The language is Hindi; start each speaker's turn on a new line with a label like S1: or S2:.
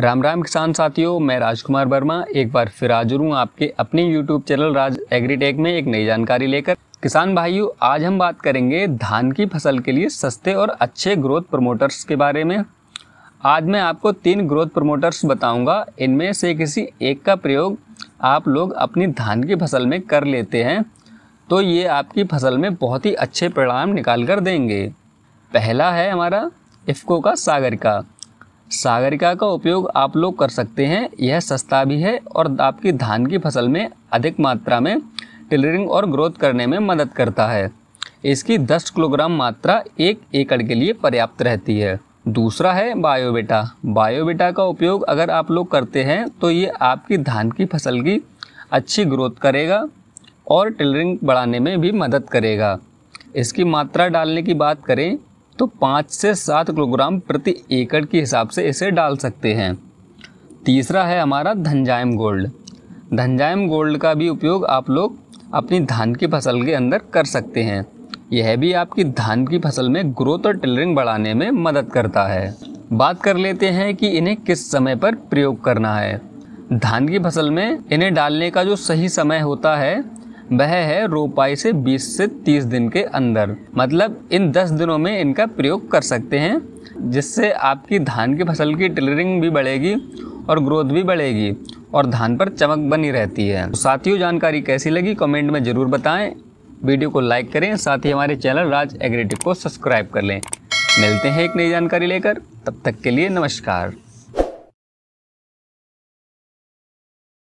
S1: राम राम किसान साथियों मैं राजकुमार वर्मा एक बार फिर हाजिर हूँ आपके अपने यूट्यूब चैनल राज एग्रीटेक में एक नई जानकारी लेकर किसान भाइयों आज हम बात करेंगे धान की फसल के लिए सस्ते और अच्छे ग्रोथ प्रमोटर्स के बारे में आज मैं आपको तीन ग्रोथ प्रमोटर्स बताऊंगा इनमें से किसी एक का प्रयोग आप लोग अपनी धान की फसल में कर लेते हैं तो ये आपकी फसल में बहुत ही अच्छे परिणाम निकाल कर देंगे पहला है हमारा इफ्को का सागर का सागरिका का उपयोग आप लोग कर सकते हैं यह सस्ता भी है और आपकी धान की फसल में अधिक मात्रा में टिलरिंग और ग्रोथ करने में मदद करता है इसकी 10 किलोग्राम मात्रा एक एकड़ के लिए पर्याप्त रहती है दूसरा है बायोबेटा बायोबेटा का उपयोग अगर आप लोग करते हैं तो ये आपकी धान की फसल की अच्छी ग्रोथ करेगा और टिलरिंग बढ़ाने में भी मदद करेगा इसकी मात्रा डालने की बात करें तो पाँच से सात किलोग्राम प्रति एकड़ के हिसाब से इसे डाल सकते हैं तीसरा है हमारा धनजायम गोल्ड धनजायम गोल्ड का भी उपयोग आप लोग अपनी धान की फसल के अंदर कर सकते हैं यह भी आपकी धान की फसल में ग्रोथ और टिलरिंग बढ़ाने में मदद करता है बात कर लेते हैं कि इन्हें किस समय पर प्रयोग करना है धान की फसल में इन्हें डालने का जो सही समय होता है वह है रोपाई से 20 से 30 दिन के अंदर मतलब इन 10 दिनों में इनका प्रयोग कर सकते हैं जिससे आपकी धान की फसल की टिलरिंग भी बढ़ेगी और ग्रोथ भी बढ़ेगी और धान पर चमक बनी रहती है तो साथियों जानकारी कैसी लगी कमेंट में ज़रूर बताएं वीडियो को लाइक करें साथ ही हमारे चैनल राज एग्रेटिव को सब्सक्राइब कर लें मिलते हैं एक नई जानकारी लेकर तब तक के लिए नमस्कार